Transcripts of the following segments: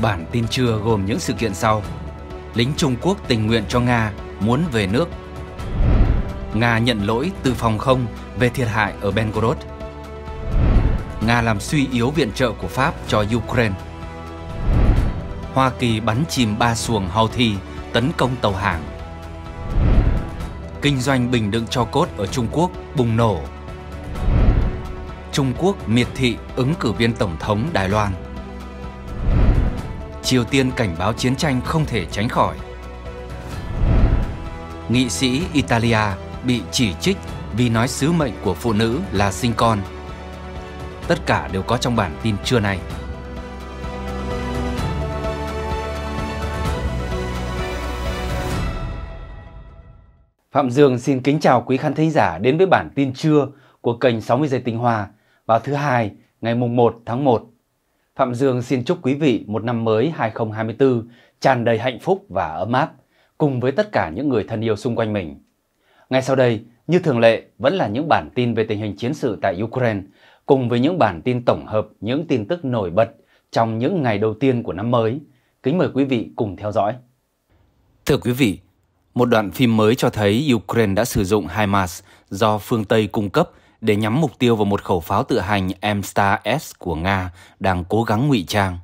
Bản tin trưa gồm những sự kiện sau. Lính Trung Quốc tình nguyện cho Nga muốn về nước. Nga nhận lỗi từ phòng không về thiệt hại ở Belgorod. Nga làm suy yếu viện trợ của Pháp cho Ukraine. Hoa Kỳ bắn chìm ba xuồng Houthi tấn công tàu hàng. Kinh doanh bình đựng cho cốt ở Trung Quốc bùng nổ. Trung Quốc miệt thị ứng cử viên tổng thống Đài Loan. Triều Tiên cảnh báo chiến tranh không thể tránh khỏi. Nghị sĩ Italia bị chỉ trích vì nói sứ mệnh của phụ nữ là sinh con. Tất cả đều có trong bản tin trưa nay. Phạm Dương xin kính chào quý khán thính giả đến với bản tin trưa của kênh 60 giây tinh hoa vào thứ hai ngày mùng 1 tháng 1 Phạm Dương xin chúc quý vị một năm mới 2024 tràn đầy hạnh phúc và ấm áp cùng với tất cả những người thân yêu xung quanh mình. Ngay sau đây, như thường lệ, vẫn là những bản tin về tình hình chiến sự tại Ukraine cùng với những bản tin tổng hợp những tin tức nổi bật trong những ngày đầu tiên của năm mới. Kính mời quý vị cùng theo dõi. Thưa quý vị, một đoạn phim mới cho thấy Ukraine đã sử dụng HIMARS do phương Tây cung cấp – để nhắm mục tiêu vào một khẩu pháo tự hành Amstar S của Nga đang cố gắng ngụy trang.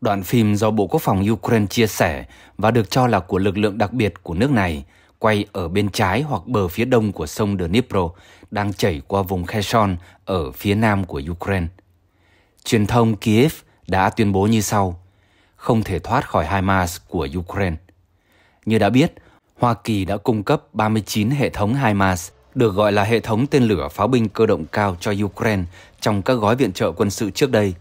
Đoạn phim do Bộ Quốc phòng Ukraine chia sẻ và được cho là của lực lượng đặc biệt của nước này quay ở bên trái hoặc bờ phía đông của sông Dnipro đang chảy qua vùng Kherson ở phía nam của Ukraine. Truyền thông Kiev đã tuyên bố như sau, không thể thoát khỏi HIMARS của Ukraine. Như đã biết, Hoa Kỳ đã cung cấp 39 hệ thống HIMARS được gọi là hệ thống tên lửa pháo binh cơ động cao cho Ukraine trong các gói viện trợ quân sự trước đây.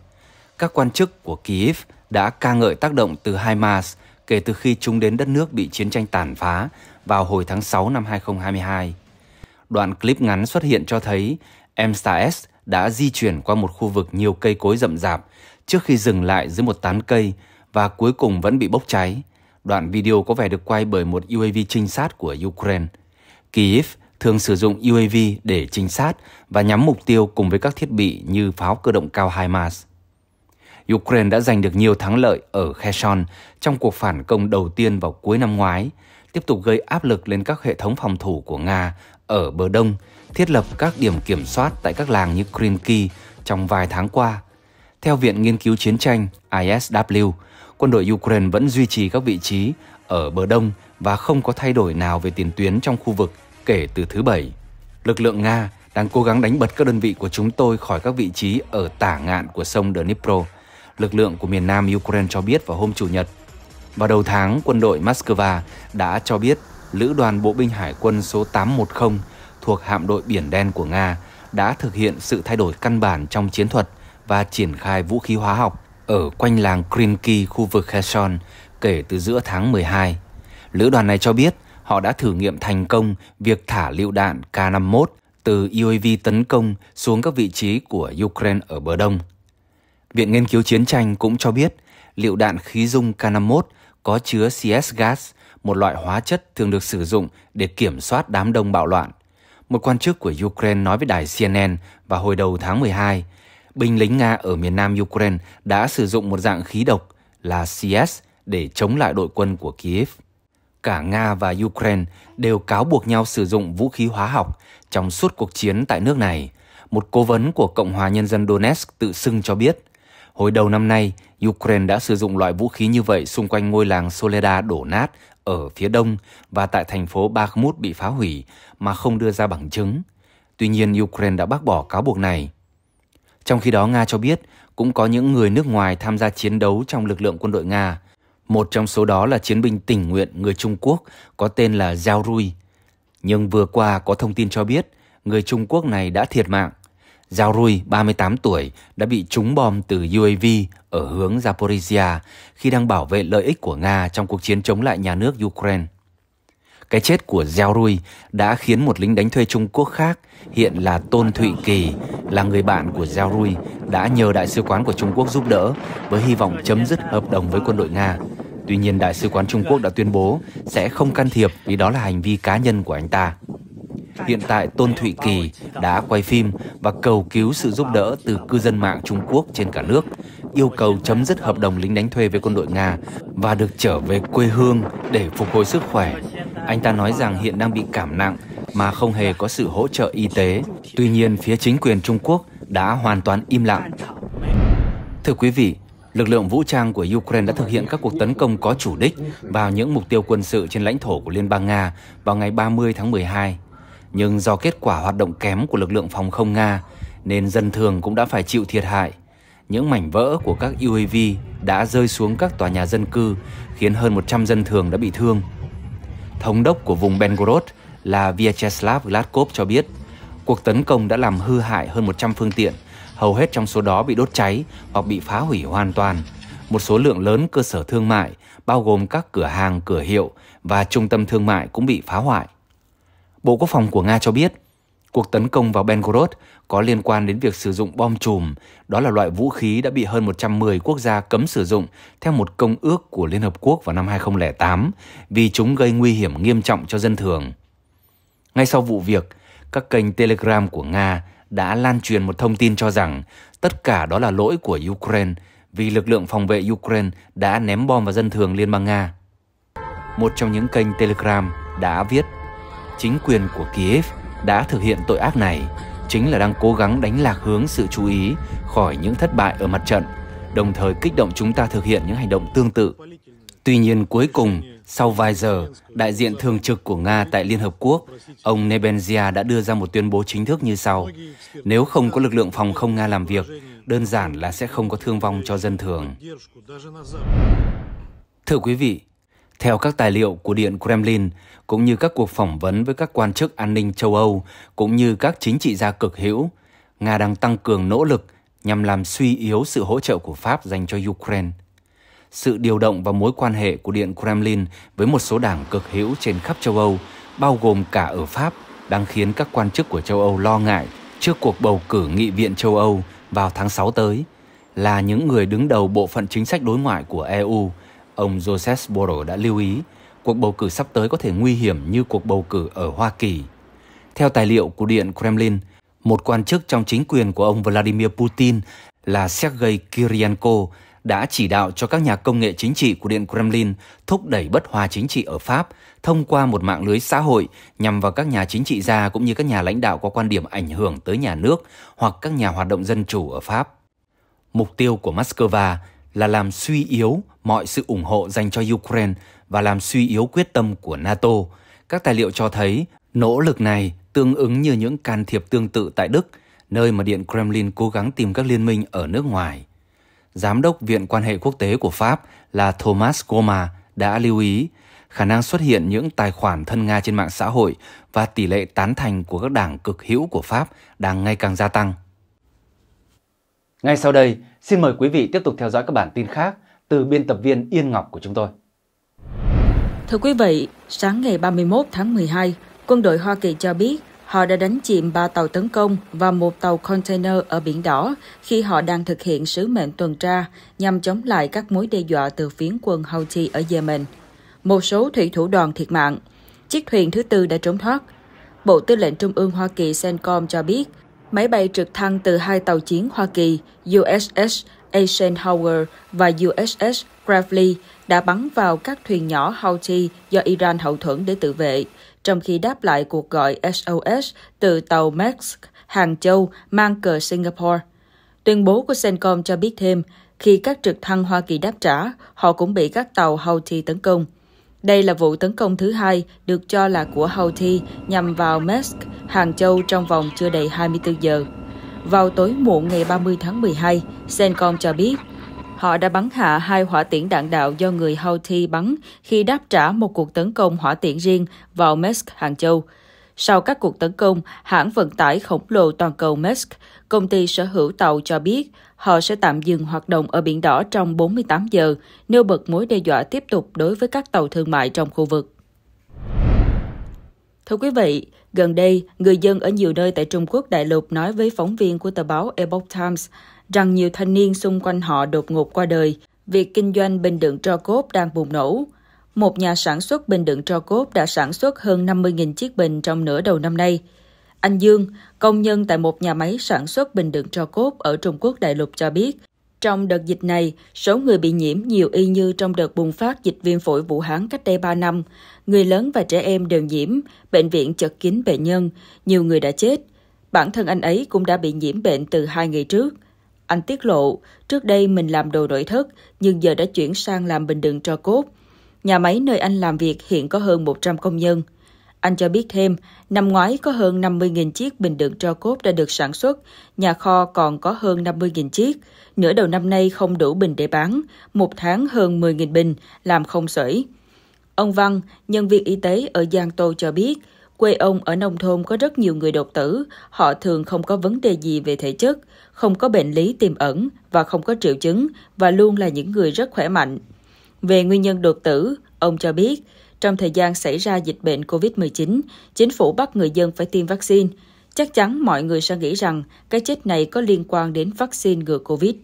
Các quan chức của Kyiv đã ca ngợi tác động từ HIMARS kể từ khi chúng đến đất nước bị chiến tranh tàn phá vào hồi tháng 6 năm 2022. Đoạn clip ngắn xuất hiện cho thấy MSTAS đã di chuyển qua một khu vực nhiều cây cối rậm rạp trước khi dừng lại dưới một tán cây và cuối cùng vẫn bị bốc cháy. Đoạn video có vẻ được quay bởi một UAV trinh sát của Ukraine. Kyiv thường sử dụng UAV để trinh sát và nhắm mục tiêu cùng với các thiết bị như pháo cơ động cao HIMARS. Ukraine đã giành được nhiều thắng lợi ở Kherson trong cuộc phản công đầu tiên vào cuối năm ngoái, tiếp tục gây áp lực lên các hệ thống phòng thủ của Nga ở bờ đông, thiết lập các điểm kiểm soát tại các làng như Krimki trong vài tháng qua. Theo Viện Nghiên cứu Chiến tranh ISW, quân đội Ukraine vẫn duy trì các vị trí ở bờ đông và không có thay đổi nào về tiền tuyến trong khu vực – kể từ thứ Bảy. Lực lượng Nga đang cố gắng đánh bật các đơn vị của chúng tôi khỏi các vị trí ở tả ngạn của sông Dnipro, lực lượng của miền nam Ukraine cho biết vào hôm Chủ nhật. Vào đầu tháng, quân đội Moscow đã cho biết Lữ đoàn Bộ binh Hải quân số 810 thuộc hạm đội Biển Đen của Nga đã thực hiện sự thay đổi căn bản trong chiến thuật và triển khai vũ khí hóa học ở quanh làng Krinki, khu vực Kherson kể từ giữa tháng 12. Lữ đoàn này cho biết họ đã thử nghiệm thành công việc thả lựu đạn K-51 từ UAV tấn công xuống các vị trí của Ukraine ở bờ đông. Viện Nghiên cứu Chiến tranh cũng cho biết liệu đạn khí dung K-51 có chứa CS gas, một loại hóa chất thường được sử dụng để kiểm soát đám đông bạo loạn. Một quan chức của Ukraine nói với đài CNN vào hồi đầu tháng 12, binh lính Nga ở miền nam Ukraine đã sử dụng một dạng khí độc là CS để chống lại đội quân của Kiev. Cả Nga và Ukraine đều cáo buộc nhau sử dụng vũ khí hóa học trong suốt cuộc chiến tại nước này. Một cố vấn của Cộng hòa Nhân dân Donetsk tự xưng cho biết, hồi đầu năm nay, Ukraine đã sử dụng loại vũ khí như vậy xung quanh ngôi làng Soleda đổ nát ở phía đông và tại thành phố Bakhmut bị phá hủy mà không đưa ra bằng chứng. Tuy nhiên, Ukraine đã bác bỏ cáo buộc này. Trong khi đó, Nga cho biết cũng có những người nước ngoài tham gia chiến đấu trong lực lượng quân đội Nga. Một trong số đó là chiến binh tình nguyện người Trung Quốc có tên là Giao Rui. Nhưng vừa qua có thông tin cho biết người Trung Quốc này đã thiệt mạng. Giao Rui, 38 tuổi, đã bị trúng bom từ UAV ở hướng Zaporizhia khi đang bảo vệ lợi ích của Nga trong cuộc chiến chống lại nhà nước Ukraine. Cái chết của Giao Rui đã khiến một lính đánh thuê Trung Quốc khác, hiện là Tôn Thụy Kỳ, là người bạn của Giao Rui, đã nhờ Đại sứ quán của Trung Quốc giúp đỡ với hy vọng chấm dứt hợp đồng với quân đội Nga. Tuy nhiên, Đại sứ quán Trung Quốc đã tuyên bố sẽ không can thiệp vì đó là hành vi cá nhân của anh ta. Hiện tại, Tôn Thụy Kỳ đã quay phim và cầu cứu sự giúp đỡ từ cư dân mạng Trung Quốc trên cả nước, yêu cầu chấm dứt hợp đồng lính đánh thuê với quân đội Nga và được trở về quê hương để phục hồi sức khỏe anh ta nói rằng hiện đang bị cảm nặng mà không hề có sự hỗ trợ y tế. Tuy nhiên, phía chính quyền Trung Quốc đã hoàn toàn im lặng. Thưa quý vị, lực lượng vũ trang của Ukraine đã thực hiện các cuộc tấn công có chủ đích vào những mục tiêu quân sự trên lãnh thổ của Liên bang Nga vào ngày 30 tháng 12. Nhưng do kết quả hoạt động kém của lực lượng phòng không Nga, nên dân thường cũng đã phải chịu thiệt hại. Những mảnh vỡ của các UAV đã rơi xuống các tòa nhà dân cư, khiến hơn 100 dân thường đã bị thương thống đốc của vùng Belgorod là Vyacheslav Gladkov cho biết, cuộc tấn công đã làm hư hại hơn 100 phương tiện, hầu hết trong số đó bị đốt cháy hoặc bị phá hủy hoàn toàn. Một số lượng lớn cơ sở thương mại, bao gồm các cửa hàng, cửa hiệu và trung tâm thương mại cũng bị phá hoại. Bộ Quốc phòng của Nga cho biết, Cuộc tấn công vào Belgorod có liên quan đến việc sử dụng bom chùm, đó là loại vũ khí đã bị hơn 110 quốc gia cấm sử dụng theo một công ước của Liên Hợp Quốc vào năm 2008 vì chúng gây nguy hiểm nghiêm trọng cho dân thường. Ngay sau vụ việc, các kênh Telegram của Nga đã lan truyền một thông tin cho rằng tất cả đó là lỗi của Ukraine vì lực lượng phòng vệ Ukraine đã ném bom vào dân thường Liên bang Nga. Một trong những kênh Telegram đã viết chính quyền của Kiev đã thực hiện tội ác này chính là đang cố gắng đánh lạc hướng sự chú ý khỏi những thất bại ở mặt trận, đồng thời kích động chúng ta thực hiện những hành động tương tự. Tuy nhiên cuối cùng, sau vài giờ, đại diện thường trực của Nga tại Liên Hợp Quốc, ông Nebenzia đã đưa ra một tuyên bố chính thức như sau. Nếu không có lực lượng phòng không Nga làm việc, đơn giản là sẽ không có thương vong cho dân thường. Thưa quý vị, theo các tài liệu của Điện Kremlin, cũng như các cuộc phỏng vấn với các quan chức an ninh châu Âu, cũng như các chính trị gia cực hữu, Nga đang tăng cường nỗ lực nhằm làm suy yếu sự hỗ trợ của Pháp dành cho Ukraine. Sự điều động và mối quan hệ của Điện Kremlin với một số đảng cực hữu trên khắp châu Âu, bao gồm cả ở Pháp, đang khiến các quan chức của châu Âu lo ngại trước cuộc bầu cử nghị viện châu Âu vào tháng 6 tới, là những người đứng đầu bộ phận chính sách đối ngoại của EU – ông Joseph Borrell đã lưu ý cuộc bầu cử sắp tới có thể nguy hiểm như cuộc bầu cử ở Hoa Kỳ. Theo tài liệu của Điện Kremlin, một quan chức trong chính quyền của ông Vladimir Putin là Sergei Kirienko đã chỉ đạo cho các nhà công nghệ chính trị của Điện Kremlin thúc đẩy bất hòa chính trị ở Pháp thông qua một mạng lưới xã hội nhằm vào các nhà chính trị gia cũng như các nhà lãnh đạo có quan điểm ảnh hưởng tới nhà nước hoặc các nhà hoạt động dân chủ ở Pháp. Mục tiêu của Moscow là làm suy yếu mọi sự ủng hộ dành cho Ukraine và làm suy yếu quyết tâm của NATO. Các tài liệu cho thấy nỗ lực này tương ứng như những can thiệp tương tự tại Đức, nơi mà Điện Kremlin cố gắng tìm các liên minh ở nước ngoài. Giám đốc Viện quan hệ quốc tế của Pháp là Thomas Goma đã lưu ý khả năng xuất hiện những tài khoản thân Nga trên mạng xã hội và tỷ lệ tán thành của các đảng cực hữu của Pháp đang ngày càng gia tăng. Ngay sau đây, xin mời quý vị tiếp tục theo dõi các bản tin khác từ biên tập viên Yên Ngọc của chúng tôi. Thưa quý vị, sáng ngày 31 tháng 12, quân đội Hoa Kỳ cho biết họ đã đánh chìm 3 tàu tấn công và một tàu container ở Biển Đỏ khi họ đang thực hiện sứ mệnh tuần tra nhằm chống lại các mối đe dọa từ phiến quân Houthi ở Yemen. Một số thủy thủ đoàn thiệt mạng. Chiếc thuyền thứ tư đã trốn thoát. Bộ Tư lệnh Trung ương Hoa Kỳ CENTCOM cho biết Máy bay trực thăng từ hai tàu chiến Hoa Kỳ USS Eisenhower và USS Gravely đã bắn vào các thuyền nhỏ Houthi do Iran hậu thuẫn để tự vệ, trong khi đáp lại cuộc gọi SOS từ tàu Max Hàng Châu mang cờ Singapore. Tuyên bố của Sencom cho biết thêm, khi các trực thăng Hoa Kỳ đáp trả, họ cũng bị các tàu Houthi tấn công – đây là vụ tấn công thứ hai được cho là của Houthi nhằm vào Mesk, Hàng Châu trong vòng chưa đầy 24 giờ. Vào tối muộn ngày 30 tháng 12, Sencom cho biết họ đã bắn hạ hai hỏa tiễn đạn đạo do người Houthi bắn khi đáp trả một cuộc tấn công hỏa tiễn riêng vào Mesk, Hàng Châu. Sau các cuộc tấn công, hãng vận tải khổng lồ toàn cầu Maersk, công ty sở hữu tàu cho biết họ sẽ tạm dừng hoạt động ở Biển Đỏ trong 48 giờ, nêu bật mối đe dọa tiếp tục đối với các tàu thương mại trong khu vực. Thưa quý vị, gần đây, người dân ở nhiều nơi tại Trung Quốc đại lục nói với phóng viên của tờ báo Epoch Times rằng nhiều thanh niên xung quanh họ đột ngột qua đời. Việc kinh doanh bình đựng tro cốt đang bùng nổ một nhà sản xuất bình đựng tro cốt đã sản xuất hơn 50.000 chiếc bình trong nửa đầu năm nay. Anh Dương, công nhân tại một nhà máy sản xuất bình đựng tro cốt ở Trung Quốc đại lục cho biết, trong đợt dịch này, số người bị nhiễm nhiều y như trong đợt bùng phát dịch viêm phổi Vũ Hán cách đây 3 năm. Người lớn và trẻ em đều nhiễm, bệnh viện chật kín bệnh nhân, nhiều người đã chết. Bản thân anh ấy cũng đã bị nhiễm bệnh từ hai ngày trước. Anh tiết lộ, trước đây mình làm đồ nội thất, nhưng giờ đã chuyển sang làm bình đựng tro cốt nhà máy nơi anh làm việc hiện có hơn 100 công nhân. Anh cho biết thêm, năm ngoái có hơn 50.000 chiếc bình đựng tro cốt đã được sản xuất, nhà kho còn có hơn 50.000 chiếc. Nửa đầu năm nay không đủ bình để bán, một tháng hơn 10.000 bình, làm không sởi. Ông Văn, nhân viên y tế ở Giang Tô cho biết, quê ông ở nông thôn có rất nhiều người đột tử, họ thường không có vấn đề gì về thể chất, không có bệnh lý tiềm ẩn và không có triệu chứng và luôn là những người rất khỏe mạnh. Về nguyên nhân đột tử, ông cho biết, trong thời gian xảy ra dịch bệnh COVID-19, chính phủ bắt người dân phải tiêm vaccine. Chắc chắn mọi người sẽ nghĩ rằng cái chết này có liên quan đến vaccine ngừa COVID.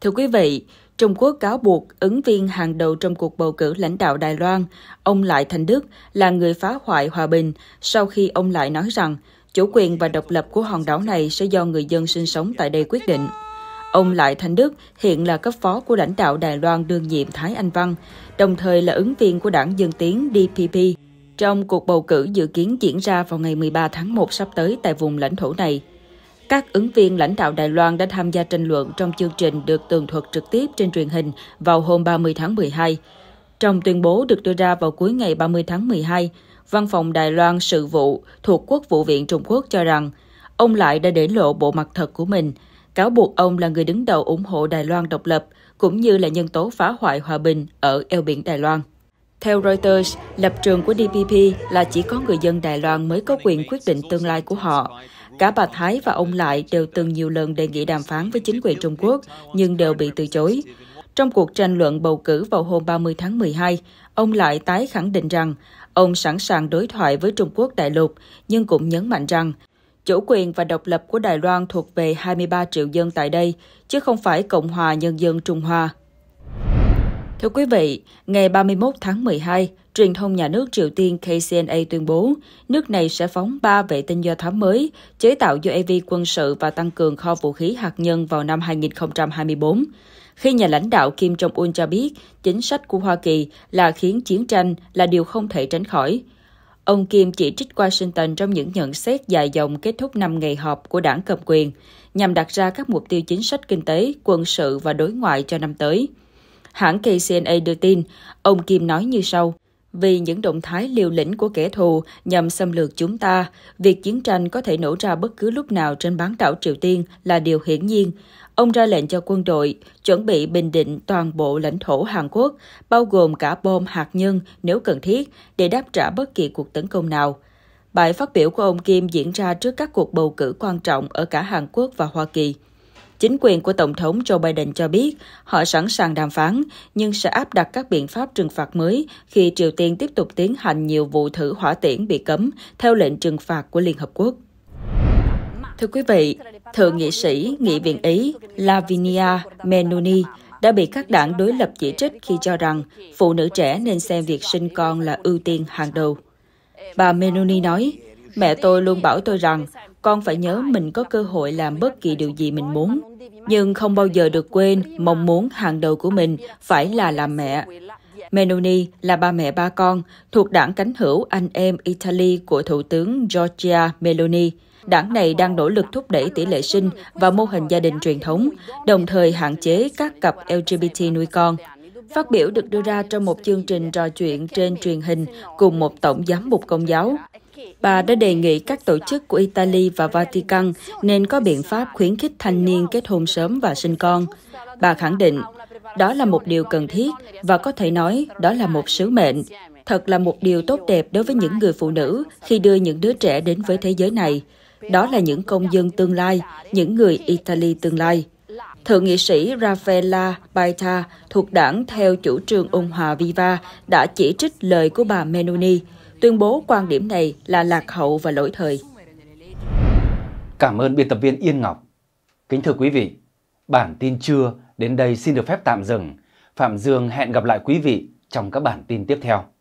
Thưa quý vị, Trung Quốc cáo buộc ứng viên hàng đầu trong cuộc bầu cử lãnh đạo Đài Loan, ông Lại Thành Đức, là người phá hoại hòa bình sau khi ông Lại nói rằng chủ quyền và độc lập của hòn đảo này sẽ do người dân sinh sống tại đây quyết định. Ông Lại Thành Đức hiện là cấp phó của lãnh đạo Đài Loan đương nhiệm Thái Anh Văn, đồng thời là ứng viên của đảng Dân Tiến DPP trong cuộc bầu cử dự kiến diễn ra vào ngày 13 tháng 1 sắp tới tại vùng lãnh thổ này. Các ứng viên lãnh đạo Đài Loan đã tham gia tranh luận trong chương trình được tường thuật trực tiếp trên truyền hình vào hôm 30 tháng 12. Trong tuyên bố được đưa ra vào cuối ngày 30 tháng 12, Văn phòng Đài Loan sự vụ thuộc Quốc vụ viện Trung Quốc cho rằng ông lại đã để lộ bộ mặt thật của mình – cáo buộc ông là người đứng đầu ủng hộ Đài Loan độc lập, cũng như là nhân tố phá hoại hòa bình ở eo biển Đài Loan. Theo Reuters, lập trường của DPP là chỉ có người dân Đài Loan mới có quyền quyết định tương lai của họ. Cả bà Thái và ông Lại đều từng nhiều lần đề nghị đàm phán với chính quyền Trung Quốc, nhưng đều bị từ chối. Trong cuộc tranh luận bầu cử vào hôm 30 tháng 12, ông Lại tái khẳng định rằng ông sẵn sàng đối thoại với Trung Quốc đại lục, nhưng cũng nhấn mạnh rằng Chủ quyền và độc lập của Đài Loan thuộc về 23 triệu dân tại đây, chứ không phải Cộng hòa Nhân dân Trung Hoa. Thưa quý vị, ngày 31 tháng 12, truyền thông nhà nước Triều Tiên KCNA tuyên bố nước này sẽ phóng 3 vệ tinh do thám mới, chế tạo UAV quân sự và tăng cường kho vũ khí hạt nhân vào năm 2024. Khi nhà lãnh đạo Kim Jong-un cho biết chính sách của Hoa Kỳ là khiến chiến tranh là điều không thể tránh khỏi, Ông Kim chỉ trích Washington trong những nhận xét dài dòng kết thúc năm ngày họp của đảng cầm quyền, nhằm đặt ra các mục tiêu chính sách kinh tế, quân sự và đối ngoại cho năm tới. Hãng KCNA đưa tin, ông Kim nói như sau vì những động thái liều lĩnh của kẻ thù nhằm xâm lược chúng ta, việc chiến tranh có thể nổ ra bất cứ lúc nào trên bán đảo Triều Tiên là điều hiển nhiên. Ông ra lệnh cho quân đội chuẩn bị bình định toàn bộ lãnh thổ Hàn Quốc, bao gồm cả bom hạt nhân nếu cần thiết, để đáp trả bất kỳ cuộc tấn công nào. Bài phát biểu của ông Kim diễn ra trước các cuộc bầu cử quan trọng ở cả Hàn Quốc và Hoa Kỳ. Chính quyền của Tổng thống Joe Biden cho biết họ sẵn sàng đàm phán, nhưng sẽ áp đặt các biện pháp trừng phạt mới khi Triều Tiên tiếp tục tiến hành nhiều vụ thử hỏa tiễn bị cấm theo lệnh trừng phạt của Liên Hợp Quốc. Thưa quý vị, thượng nghị sĩ Nghị viện Ý Lavinia Menoni đã bị các đảng đối lập chỉ trích khi cho rằng phụ nữ trẻ nên xem việc sinh con là ưu tiên hàng đầu. Bà Menoni nói, mẹ tôi luôn bảo tôi rằng con phải nhớ mình có cơ hội làm bất kỳ điều gì mình muốn, nhưng không bao giờ được quên mong muốn hàng đầu của mình phải là làm mẹ. Menoni là bà mẹ ba con, thuộc đảng cánh hữu anh em Italy của Thủ tướng Giorgia Meloni đảng này đang nỗ lực thúc đẩy tỷ lệ sinh và mô hình gia đình truyền thống, đồng thời hạn chế các cặp LGBT nuôi con. Phát biểu được đưa ra trong một chương trình trò chuyện trên truyền hình cùng một tổng giám mục công giáo. Bà đã đề nghị các tổ chức của Italy và Vatican nên có biện pháp khuyến khích thanh niên kết hôn sớm và sinh con. Bà khẳng định, đó là một điều cần thiết và có thể nói đó là một sứ mệnh. Thật là một điều tốt đẹp đối với những người phụ nữ khi đưa những đứa trẻ đến với thế giới này. Đó là những công dân tương lai, những người Italy tương lai. Thượng nghị sĩ Raffaella Baita thuộc đảng theo chủ trương ôn hòa Viva đã chỉ trích lời của bà Meloni, tuyên bố quan điểm này là lạc hậu và lỗi thời. Cảm ơn biên tập viên Yên Ngọc. Kính thưa quý vị, bản tin trưa đến đây xin được phép tạm dừng. Phạm Dương hẹn gặp lại quý vị trong các bản tin tiếp theo.